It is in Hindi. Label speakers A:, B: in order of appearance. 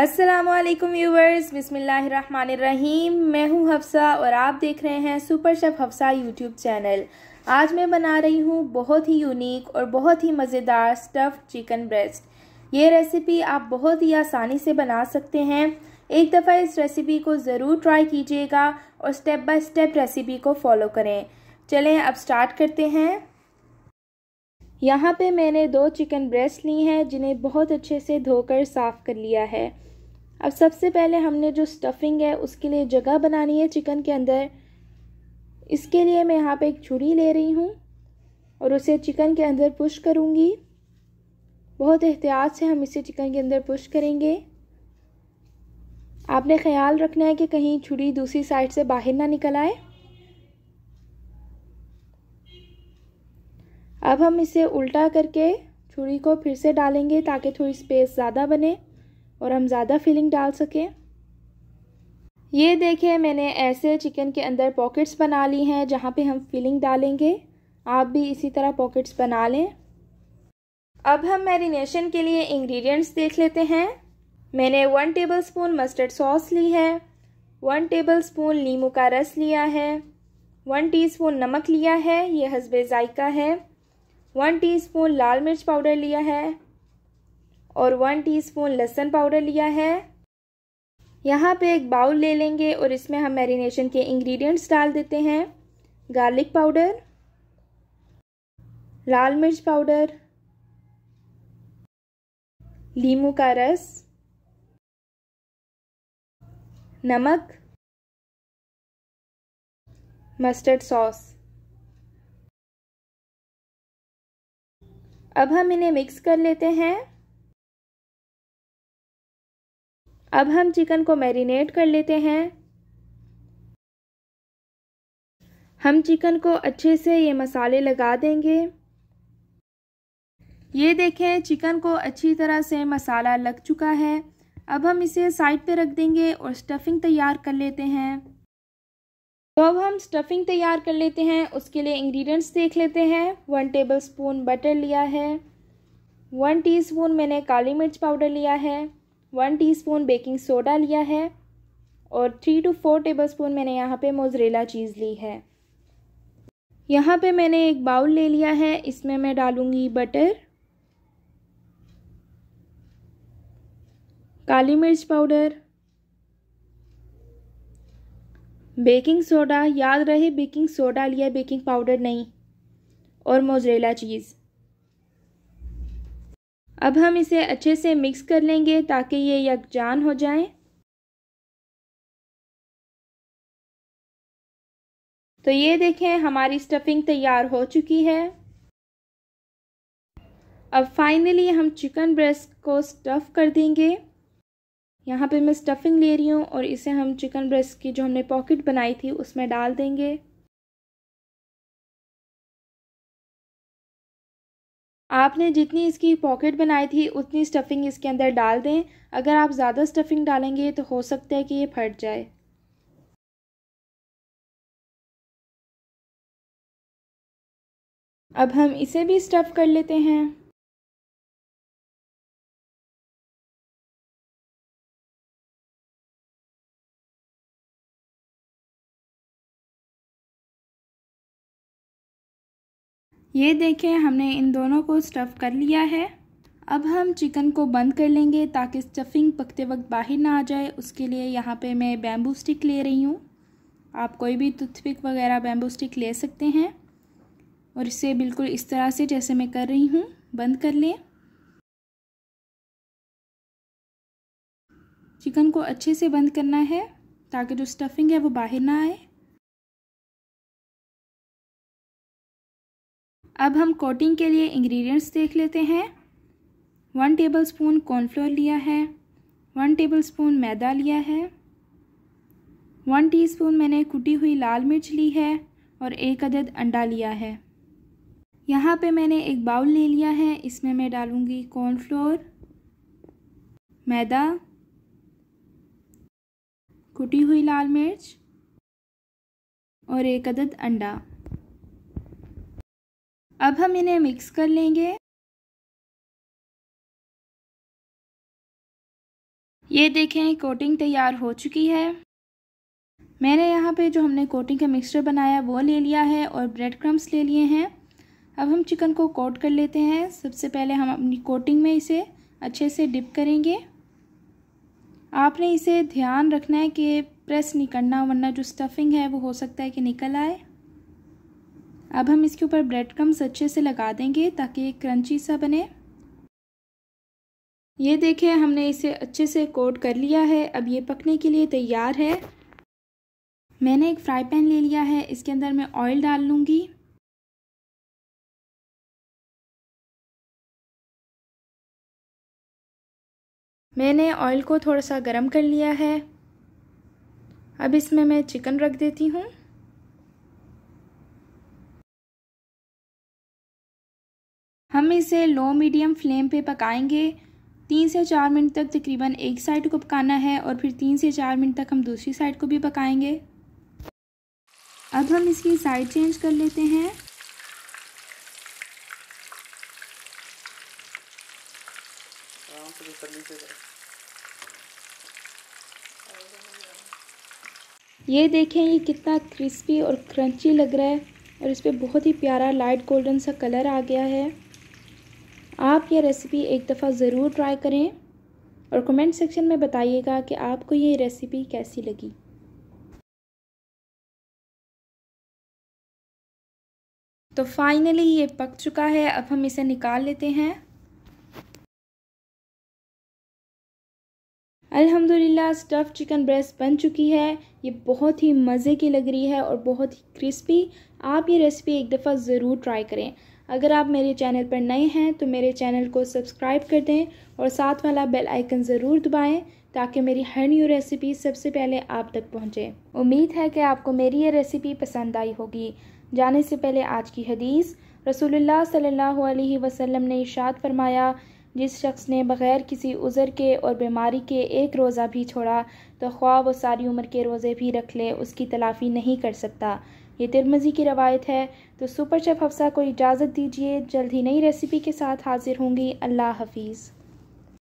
A: असलम व्यूवर्स बिसमीम मैं हूं हफ्सा और आप देख रहे हैं super chef Hafsa YouTube channel आज मैं बना रही हूं बहुत ही यूनिक और बहुत ही मज़ेदार स्टफ्ड चिकन ब्रेस्ट ये रेसिपी आप बहुत ही आसानी से बना सकते हैं एक दफ़ा इस रेसिपी को ज़रूर ट्राई कीजिएगा और स्टेप बाय स्टेप रेसिपी को फॉलो करें चलें अब स्टार्ट करते हैं यहाँ पे मैंने दो चिकन ब्रेस्ट ली हैं जिन्हें बहुत अच्छे से धोकर साफ़ कर लिया है अब सबसे पहले हमने जो स्टफिंग है उसके लिए जगह बनानी है चिकन के अंदर इसके लिए मैं यहाँ पे एक छुरी ले रही हूँ और उसे चिकन के अंदर पुश करूँगी बहुत एहतियात से हम इसे चिकन के अंदर पुश करेंगे आपने ख्याल रखना है कि कहीं छुरी दूसरी साइड से बाहर ना निकल आए अब हम इसे उल्टा करके छुरी को फिर से डालेंगे ताकि थोड़ी स्पेस ज़्यादा बने और हम ज़्यादा फिलिंग डाल सकें ये देखिए मैंने ऐसे चिकन के अंदर पॉकेट्स बना ली हैं जहाँ पे हम फिलिंग डालेंगे आप भी इसी तरह पॉकेट्स बना लें अब हम मैरिनेशन के लिए इंग्रेडिएंट्स देख लेते हैं मैंने वन टेबलस्पून मस्टर्ड सॉस ली है वन टेबलस्पून नीमू का रस लिया है वन टीस्पून नमक लिया है ये हसबे जायका है वन टीस्पून लाल मिर्च पाउडर लिया है और वन टीस्पून लहसुन पाउडर लिया है यहाँ पे एक बाउल ले लेंगे और इसमें हम मैरिनेशन के इंग्रेडिएंट्स डाल देते हैं गार्लिक पाउडर लाल मिर्च पाउडर लीमू का रस
B: नमक मस्टर्ड सॉस अब हम इन्हें मिक्स कर लेते हैं
A: अब हम चिकन को मैरिनेट कर लेते हैं हम चिकन को अच्छे से ये मसाले लगा देंगे ये देखें चिकन को अच्छी तरह से मसाला लग चुका है अब हम इसे साइड पे रख देंगे और स्टफिंग तैयार कर लेते हैं तो अब हम स्टफिंग तैयार कर लेते हैं उसके लिए इंग्रेडिएंट्स देख लेते हैं वन टेबल स्पून बटर लिया है वन टीस्पून मैंने काली मिर्च पाउडर लिया है वन टीस्पून बेकिंग सोडा लिया है और three two four tablespoon मैंने यहाँ पे मोजरेला चीज़ ली है यहाँ पे मैंने एक बाउल ले लिया है इसमें मैं डालूँगी बटर काली मिर्च पाउडर बेकिंग सोडा याद रहे बेकिंग सोडा लिया बेकिंग पाउडर नहीं और मोजरेला चीज़ अब हम इसे अच्छे से मिक्स कर लेंगे ताकि ये
B: यकजान हो जाए
A: तो ये देखें हमारी स्टफिंग तैयार हो चुकी है अब फाइनली हम चिकन ब्रेस्ट को स्टफ़ कर देंगे यहाँ पे मैं स्टफिंग ले रही हूँ और इसे हम चिकन ब्रेस्ट की जो हमने पॉकेट बनाई थी उसमें
B: डाल देंगे
A: आपने जितनी इसकी पॉकेट बनाई थी उतनी स्टफिंग इसके अंदर डाल दें अगर आप ज़्यादा स्टफिंग डालेंगे तो हो सकता है कि ये फट जाए
B: अब हम इसे भी स्टफ़ कर लेते हैं ये देखें हमने इन
A: दोनों को स्टफ़ कर लिया है अब हम चिकन को बंद कर लेंगे ताकि स्टफिंग पकते वक्त बाहर ना आ जाए उसके लिए यहाँ पे मैं बैम्बू स्टिक ले रही हूँ आप कोई भी टूथपिक वगैरह बैम्बू स्टिक ले सकते हैं और इसे बिल्कुल इस तरह से जैसे मैं
B: कर रही हूँ बंद कर लें चिकन को अच्छे से बंद करना है ताकि जो स्टफिंग है वो बाहर ना आए अब हम कोटिंग के लिए
A: इंग्रेडिएंट्स देख लेते हैं वन टेबलस्पून कॉर्नफ्लोर लिया है वन टेबलस्पून मैदा लिया है वन टीस्पून मैंने कुटी हुई लाल मिर्च ली है और एक अदद अंडा लिया है यहाँ पे मैंने एक बाउल ले लिया है इसमें मैं डालूँगी कॉर्नफ्लोर मैदा कुटी हुई लाल मिर्च
B: और एक अदद अंडा अब हम इन्हें मिक्स कर लेंगे
A: ये देखें कोटिंग तैयार हो चुकी है मैंने यहाँ पे जो हमने कोटिंग का मिक्सचर बनाया वो ले लिया है और ब्रेड क्रम्स ले लिए हैं अब हम चिकन को कोट कर लेते हैं सबसे पहले हम अपनी कोटिंग में इसे अच्छे से डिप करेंगे आपने इसे ध्यान रखना है कि प्रेस नहीं करना वरना जो स्टफिंग है वो हो सकता है कि निकल आए अब हम इसके ऊपर ब्रेड क्रम्स अच्छे से लगा देंगे ताकि एक क्रंची सा बने ये देखें हमने इसे अच्छे से कोट कर लिया है अब ये पकने के लिए तैयार है मैंने एक फ्राई पैन
B: ले लिया है इसके अंदर मैं ऑयल डाल लूँगी मैंने ऑयल को थोड़ा सा गर्म कर लिया है अब इसमें मैं चिकन रख देती हूँ
A: इसे लो मीडियम फ्लेम पे पकाएंगे तीन से चार मिनट तक तकरीबन एक साइड को पकाना है और फिर तीन से चार मिनट तक हम दूसरी साइड को भी पकाएंगे अब हम इसकी साइड चेंज कर लेते हैं ये देखें ये कितना क्रिस्पी और क्रंची लग रहा है और इस पर बहुत ही प्यारा लाइट गोल्डन सा कलर आ गया है आप ये रेसिपी एक दफ़ा ज़रूर ट्राई करें और कमेंट सेक्शन में बताइएगा कि आपको ये रेसिपी कैसी लगी
B: तो फाइनली ये पक चुका है अब हम
A: इसे निकाल लेते हैं अल्हम्दुलिल्लाह स्टफ़ चिकन ब्रेस्ट बन चुकी है ये बहुत ही मज़े की लग रही है और बहुत ही क्रिस्पी आप ये रेसिपी एक दफ़ा ज़रूर ट्राई करें अगर आप मेरे चैनल पर नए हैं तो मेरे चैनल को सब्सक्राइब कर दें और साथ वाला बेल आइकन ज़रूर दबाएं ताकि मेरी हर न्यू रेसिपी सबसे पहले आप तक पहुंचे। उम्मीद है कि आपको मेरी ये रेसिपी पसंद आई होगी जाने से पहले आज की हदीस रसूलुल्लाह सल्लल्लाहु अलैहि वसल्लम ने इशाद फरमाया जिस शख्स ने बग़ैर किसी उज़र के और बीमारी के एक रोज़ा भी छोड़ा तो ख्वाब वो सारी उम्र के रोज़े भी रख ले उसकी तलाफ़ी नहीं कर सकता ये तिरमजी की रवायत है तो सुपर शेफ़ हफ्सा को इजाज़त दीजिए जल्द ही नई रेसिपी के साथ हाज़िर होंगी अल्लाह हाफिज़